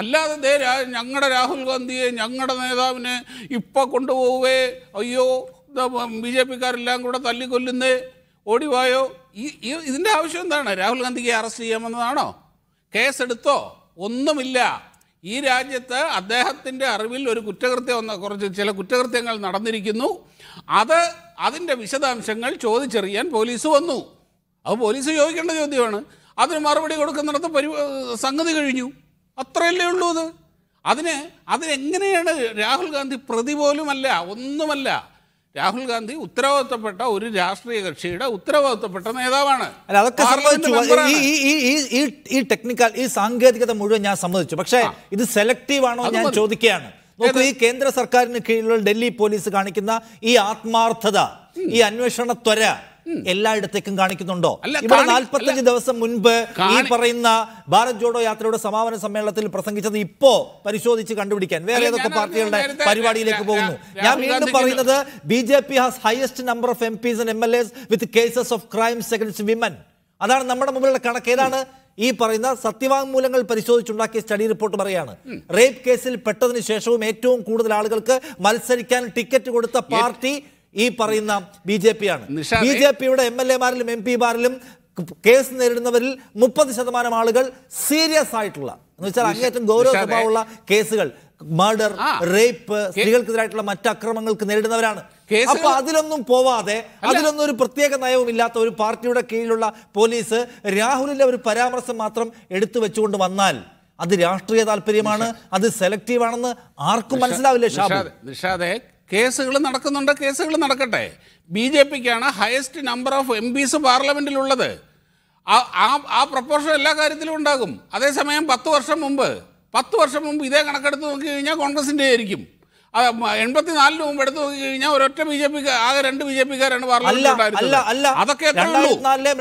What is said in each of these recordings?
അല്ലാതെ ദേ ഞങ്ങളുടെ രാഹുൽ ഗാന്ധിയെ ഞങ്ങളുടെ നേതാവിനെ ഇപ്പം കൊണ്ടുപോവേ അയ്യോ ബി ജെ പിക്കാരെല്ലാം കൂടെ തല്ലിക്കൊല്ലുന്നേ ഓടിവായോ ഈ ഇതിൻ്റെ ആവശ്യം എന്താണ് രാഹുൽ ഗാന്ധിക്ക് അറസ്റ്റ് ചെയ്യാമെന്നതാണോ കേസെടുത്തോ ഒന്നുമില്ല ഈ രാജ്യത്ത് അദ്ദേഹത്തിൻ്റെ അറിവിൽ ഒരു കുറ്റകൃത്യം ഒന്ന് കുറച്ച് ചില കുറ്റകൃത്യങ്ങൾ നടന്നിരിക്കുന്നു അത് അതിൻ്റെ വിശദാംശങ്ങൾ ചോദിച്ചറിയാൻ പോലീസ് വന്നു അത് പോലീസ് ചോദിക്കേണ്ട ചോദ്യമാണ് അതിന് മറുപടി കൊടുക്കുന്നിടത്ത് പരി സംഗതി കഴിഞ്ഞു അത്രയല്ലേ ഉള്ളൂ അത് അതിന് അതിനെങ്ങനെയാണ് രാഹുൽ ഗാന്ധി പ്രതി പോലുമല്ല ഒന്നുമല്ല രാഹുൽ ഗാന്ധി ഉത്തരവാദിത്തപ്പെട്ട ഒരു രാഷ്ട്രീയ കക്ഷിയുടെ ഉത്തരവാദിത്തപ്പെട്ട നേതാവാണ് അല്ല അതൊക്കെ സമ്മതിച്ചു ഈ ഈ ടെക്നിക്കൽ ഈ സാങ്കേതികത മുഴുവൻ ഞാൻ സമ്മതിച്ചു പക്ഷേ ഇത് സെലക്റ്റീവ് ആണോ ഞാൻ ചോദിക്കുകയാണ് നോക്കൂ ഈ കേന്ദ്ര സർക്കാരിന് കീഴിലുള്ള ഡൽഹി പോലീസ് കാണിക്കുന്ന ഈ ആത്മാർത്ഥത ഈ അന്വേഷണ ത്വര എല്ലായിടത്തേക്കും കാണിക്കുന്നുണ്ടോ ഇവിടെ നാൽപ്പത്തഞ്ച് ദിവസം മുൻപ് ഈ പറയുന്ന ഭാരത് ജോഡോ യാത്രയുടെ സമാപന സമ്മേളനത്തിൽ പ്രസംഗിച്ചത് ഇപ്പോ പരിശോധിച്ച് കണ്ടുപിടിക്കാൻ വേറെ ഏതൊക്കെ പാർട്ടികളുടെ പരിപാടിയിലേക്ക് പോകുന്നു ഞാൻ വീണ്ടും പറയുന്നത് B J P has highest number of M and M L S with cases of crimes against women അതാണ് നമ്മുടെ മുമ്പിലുള്ള കണക്ക് ഏതാണ് ഈ പറയുന്ന സത്യവാങ്മൂലങ്ങൾ പരിശോധിച്ചുണ്ടാക്കിയ സ്റ്റഡി റിപ്പോർട്ട് പറയാണ് റേപ്പ് കേസിൽ പെട്ടതിന് ശേഷവും ഏറ്റവും കൂടുതൽ ആളുകൾക്ക് മത്സരിക്കാൻ ടിക്കറ്റ് കൊടുത്ത പാർട്ടി ഈ പറയുന്ന ബി ജെ പിയാണ് ബി ജെ പിയുടെ എം എൽ എമാരിലും എം പിമാരിലും കേസ് നേരിടുന്നവരിൽ മുപ്പത് ശതമാനം ആളുകൾ സീരിയസ് ആയിട്ടുള്ള എന്ന് വെച്ചാൽ അങ്ങേറ്റം ഗൗരവ സ്വഭാവമുള്ള കേസുകൾ മർഡർ റേപ്പ് സ്ത്രീകൾക്കെതിരായിട്ടുള്ള മറ്റ് അക്രമങ്ങൾക്ക് നേരിടുന്നവരാണ് അപ്പൊ അതിലൊന്നും പോവാതെ അതിലൊന്നും ഒരു പ്രത്യേക നയവും ഇല്ലാത്ത ഒരു പാർട്ടിയുടെ കീഴിലുള്ള പോലീസ് രാഹുലിന്റെ ഒരു പരാമർശം മാത്രം എടുത്തു വെച്ചുകൊണ്ട് വന്നാൽ അത് രാഷ്ട്രീയ താല്പര്യമാണ് അത് സെലക്റ്റീവ് ആണെന്ന് ആർക്കും മനസ്സിലാവില്ലേ നിഷാദേ കേസുകൾ നടക്കുന്നുണ്ട് കേസുകൾ നടക്കട്ടെ ബി ജെ പിക്കാണ് highest number of MPs പാർലമെൻറ്റിലുള്ളത് ആ ആ പ്രപ്പോർഷൻ എല്ലാ കാര്യത്തിലും ഉണ്ടാകും അതേസമയം പത്ത് വർഷം മുമ്പ് പത്ത് വർഷം മുമ്പ് ഇതേ കണക്കെടുത്ത് നോക്കി കഴിഞ്ഞാൽ കോൺഗ്രസിൻ്റെ ആയിരിക്കും എൺപത്തിനാലിന് മുമ്പ് എടുത്തു നോക്കി കഴിഞ്ഞാൽ ഒരൊറ്റ ബി ജെ പി ആകെ രണ്ട് ബി ജെ പിക്കാരാണ് പാർലമെന്റ് അതൊക്കെ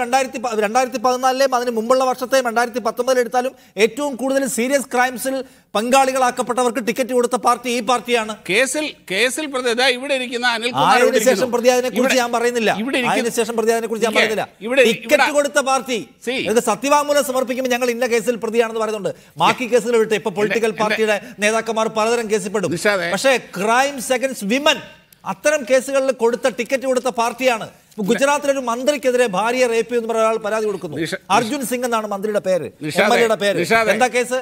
രണ്ടായിരത്തി രണ്ടായിരത്തി പതിനാലിലെയും അതിന് മുമ്പുള്ള വർഷത്തെയും രണ്ടായിരത്തി പത്തൊമ്പതിൽ എടുത്താലും ഏറ്റവും കൂടുതൽ സീരിയസ് ക്രൈംസിൽ പങ്കാളികളാക്കപ്പെട്ടവർക്ക് ടിക്കറ്റ് കൊടുത്ത പാർട്ടി ഈ പാർട്ടിയാണ് കേസിൽ കേസിൽ ഇവിടെ ഇരിക്കുന്ന അനിൽ ശേഷം അതിനെ കുറിച്ച് ഞാൻ പറയുന്നില്ല ഇവിടെ ശേഷം അതിനെ കുറിച്ച് ഞാൻ പറയുന്നില്ല ടിക്കറ്റ് കൊടുത്ത പാർട്ടി സത്യവാങ്മൂലം സമർപ്പിക്കുമ്പോൾ ഞങ്ങൾ ഇന്ന കേസിൽ പ്രതിയാണെന്ന് പറയുന്നുണ്ട് ബാക്കി കേസുകൾ വിട്ട് ഇപ്പൊ പൊളിറ്റിക്കൽ പാർട്ടിയുടെ നേതാക്കന്മാർ പലതരം കേസിൽപ്പെടും പക്ഷേ ക്രൈം സെക്കൻഡ്സ് വിമൻ അത്തരം കേസുകളിൽ കൊടുത്ത ടിക്കറ്റ് കൊടുത്ത പാർട്ടിയാണ് ഗുജറാത്തിലെ ഒരു മന്ത്രിക്കെതിരെ ഭാര്യ റേപ്പ് എന്ന് പറഞ്ഞ ഒരാൾ പരാതി കൊടുക്കുന്നു അർജുൻ സിംഗ് എന്നാണ് മന്ത്രിയുടെ പേര് എംഎൽഎയുടെ പേര് എന്താ കേസ്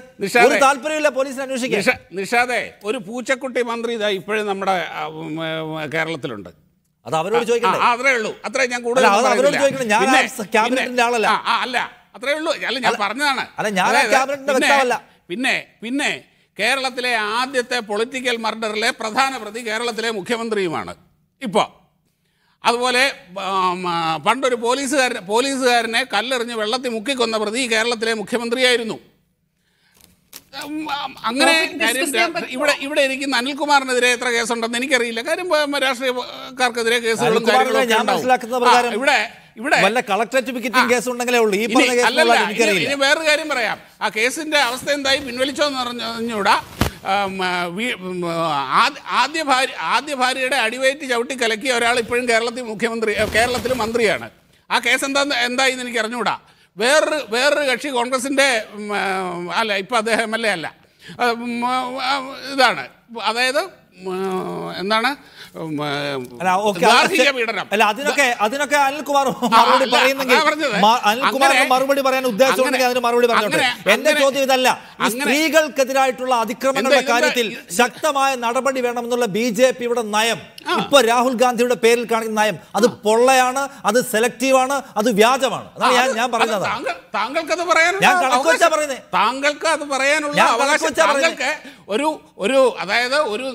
ഒരു താല്പര്യമില്ല പോലീസിന് അന്വേഷിക്കാൻ നിഷാദെ ഒരു പൂച്ചക്കുട്ടി മന്ത്രി ഇതാ ഇപ്പോഴും നമ്മുടെ കേരളത്തിലുണ്ട് അത് അവരോട് ചോദിക്കണ്ടേ അത്രേ ഉള്ളൂ അത്രേ ഞാൻ കൂടുതൽ അവരോട് ചോദിക്കണം ഞാൻ ക്യാബിനറ്റിന്റെ ആളല്ല അല്ല അത്രേ ഉള്ളൂ അല്ല ഞാൻ പറഞ്ഞതാണ് അല്ല ഞാൻ ക്യാബിനറ്റിന്റെ പിന്നെ പിന്നെ കേരളത്തിലെ ആദ്യത്തെ പൊളിറ്റിക്കൽ മർഡറിലെ പ്രധാന പ്രതി കേരളത്തിലെ മുഖ്യമന്ത്രിയുമാണ് ഇപ്പോൾ അതുപോലെ പണ്ടൊരു പോലീസുകാരൻ പോലീസുകാരനെ കല്ലെറിഞ്ഞ് വെള്ളത്തിൽ മുക്കിക്കൊന്ന പ്രതി കേരളത്തിലെ മുഖ്യമന്ത്രിയായിരുന്നു അങ്ങനെ കാര്യം ഇവിടെ ഇവിടെ ഇരിക്കുന്ന അനിൽകുമാറിനെതിരെ എത്ര കേസുണ്ടെന്ന് എനിക്കറിയില്ല കാര്യം രാഷ്ട്രീയക്കാർക്കെതിരെ കേസുകളും കാര്യങ്ങളും ഇവിടെ ഇവിടെ വല്ല കളക്ടർ സർട്ടിഫിക്കറ്റും കേസ് ഉണ്ടെങ്കിലേ ഉള്ളൂ ഈ ഇനി വേറൊരു കാര്യം പറയാം ആ കേസിന്റെ അവസ്ഥ എന്തായി പിൻവലിച്ചോന്ന് പറഞ്ഞുകൂടാ ആദ്യ ഭാര്യ ആദ്യ ഭാര്യയുടെ അടിവയറ്റ് ചവിട്ടി കലക്കിയ ഒരാൾ ഇപ്പോഴും കേരളത്തിൽ മുഖ്യമന്ത്രി കേരളത്തിൽ മന്ത്രിയാണ് ആ കേസ് എന്താ എന്തായി എന്ന് എനിക്ക് അറിഞ്ഞുകൂടാ വേറൊരു വേറൊരു കക്ഷി കോൺഗ്രസിൻ്റെ അല്ല ഇപ്പം അദ്ദേഹം എം എൽ എ അല്ല ഇതാണ് അതായത് എന്താണ് അല്ല അതിനൊക്കെ അതിനൊക്കെ അനിൽകുമാർ മറുപടി അനിൽകുമാർ മറുപടി പറയാൻ ഉദ്ദേശിച്ചുണ്ടെങ്കിൽ മറുപടി എന്റെ ചോദ്യം ഇതല്ല സ്ത്രീകൾക്കെതിരായിട്ടുള്ള അതിക്രമങ്ങളുടെ കാര്യത്തിൽ ശക്തമായ നടപടി വേണമെന്നുള്ള ബി ജെ പിയുടെ നയം ഇപ്പൊ രാഹുൽ ഗാന്ധിയുടെ പേരിൽ കാണിക്കുന്ന നയം അത് പൊള്ളയാണ് അത് സെലക്റ്റീവാണ് അത് വ്യാജമാണ് അതാണ് ഞാൻ ഞാൻ പറയുന്നത് താങ്കൾക്ക് അത് പറയാനുള്ള താങ്കൾക്ക് അത് പറയാനുള്ള അവകാശം താങ്കൾക്ക് ഒരു ഒരു അതായത് ഒരു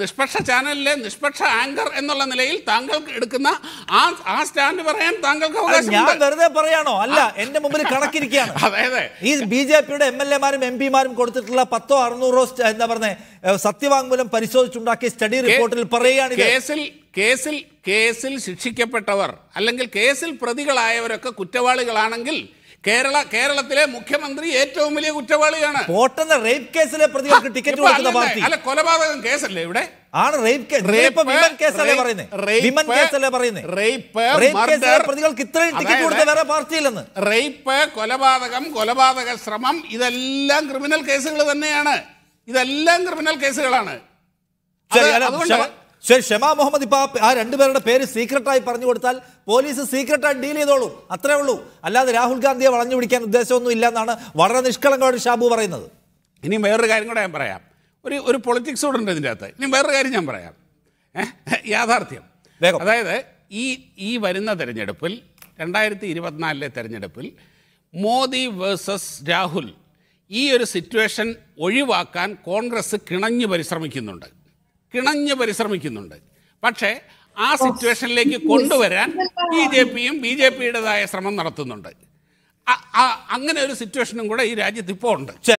നിഷ്പക്ഷ ചാനലിലെ നിഷ്പക്ഷ ആങ്കർ എന്നുള്ള നിലയിൽ താങ്കൾക്ക് എടുക്കുന്ന ആ ആ സ്റ്റാൻഡ് പറയാൻ താങ്കൾക്ക് അവകാശം ഞാൻ വെറുതെ പറയാണോ അല്ല എന്റെ മുമ്പിൽ കണക്കിരിക്കുകയാണ് അതായത് ഈ ബി ജെ പിയുടെ എം എൽ എമാരും എം പിമാരും കൊടുത്തിട്ടുള്ള പത്തോ അറുന്നൂറോ എന്താ പറഞ്ഞേ സത്യവാങ്മൂലം പരിശോധിച്ചുണ്ടാക്കിയ സ്റ്റഡി റിപ്പോർട്ടിൽ പറയുകയാണെങ്കിൽ കേസിൽ കേസിൽ കേസിൽ ശിക്ഷിക്കപ്പെട്ടവർ അല്ലെങ്കിൽ കേസിൽ പ്രതികളായവരൊക്കെ കുറ്റവാളികളാണെങ്കിൽ കേരള കേരളത്തിലെ മുഖ്യമന്ത്രി ഏറ്റവും വലിയ കുറ്റവാളിയാണ് പോട്ടെന്ന റേപ്പ് കേസിലെ പ്രതികൾക്ക് ടിക്കറ്റ് കൊടുക്കുന്ന പാർട്ടി അല്ല കൊലപാതകം കേസല്ലേ ഇവിടെ ആണ് റേപ്പ് കേസ് റേപ്പ് വിമൻ കേസല്ലേ പറയുന്നത് വിമൻ കേസല്ലേ പറയുന്നത് റേപ്പ് റേപ്പ് പ്രതികൾക്ക് ഇത്രയും ടിക്കറ്റ് കൊടുത്ത വേറെ പാർട്ടിയില്ലെന്ന് റേപ്പ് കൊലപാതകം കൊലപാതക ശ്രമം ഇതെല്ലാം ക്രിമിനൽ കേസുകൾ തന്നെയാണ് ഇതെല്ലാം ക്രിമിനൽ കേസുകളാണ് അതുകൊണ്ട് ശരി ഷെമ മുഹമ്മദ് ഇപ്പൊ ആ രണ്ടുപേരുടെ പേര് സീക്രട്ടായി പറഞ്ഞു കൊടുത്താൽ പോലീസ് സീക്രട്ടായി ഡീൽ ചെയ്തോളൂ അത്രേ ഉള്ളൂ അല്ലാതെ രാഹുൽ ഗാന്ധിയെ വളഞ്ഞു പിടിക്കാൻ ഉദ്ദേശമൊന്നും ഇല്ല എന്നാണ് വളരെ നിഷ്കളങ്കമായിട്ട് ഷാബു പറയുന്നത് ഇനി വേറൊരു കാര്യം കൂടെ ഞാൻ പറയാം ഒരു ഒരു പൊളിറ്റിക്സ് കൂടെ ഉണ്ട് ഇതിൻ്റെ അകത്ത് ഇനി വേറൊരു കാര്യം ഞാൻ പറയാം യാഥാർത്ഥ്യം അതായത് ഈ ഈ വരുന്ന തെരഞ്ഞെടുപ്പിൽ രണ്ടായിരത്തി ഇരുപത്തിനാലിലെ തെരഞ്ഞെടുപ്പിൽ മോദി വേഴ്സസ് രാഹുൽ ഈ ഒരു സിറ്റുവേഷൻ ഒഴിവാക്കാൻ കോൺഗ്രസ് കിണഞ്ഞു പരിശ്രമിക്കുന്നുണ്ട് കിണഞ്ഞ് പരിശ്രമിക്കുന്നുണ്ട് പക്ഷേ ആ സിറ്റുവേഷനിലേക്ക് കൊണ്ടുവരാൻ ബി ജെ പിയും ബി ജെ പിയുടേതായ ശ്രമം നടത്തുന്നുണ്ട് അങ്ങനെ ഒരു സിറ്റുവേഷനും കൂടെ ഈ രാജ്യത്ത് ഇപ്പോൾ ഉണ്ട്